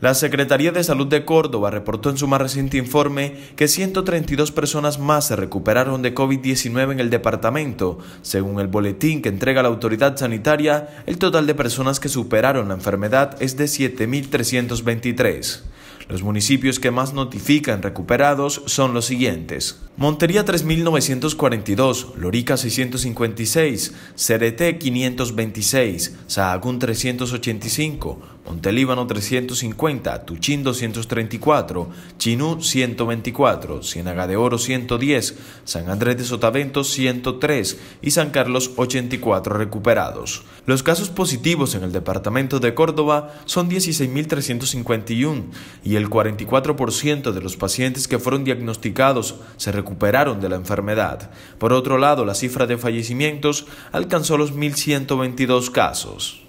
La Secretaría de Salud de Córdoba reportó en su más reciente informe que 132 personas más se recuperaron de COVID-19 en el departamento. Según el boletín que entrega la autoridad sanitaria, el total de personas que superaron la enfermedad es de 7.323. Los municipios que más notifican recuperados son los siguientes. Montería 3942, Lorica 656, CDT 526, Sahagún 385, Montelíbano 350, Tuchín 234, Chinú 124, Ciénaga de Oro 110, San Andrés de Sotavento 103 y San Carlos 84 recuperados. Los casos positivos en el departamento de Córdoba son 16.351 y el 44% de los pacientes que fueron diagnosticados se recuperaron recuperaron de la enfermedad. Por otro lado, la cifra de fallecimientos alcanzó los 1.122 casos.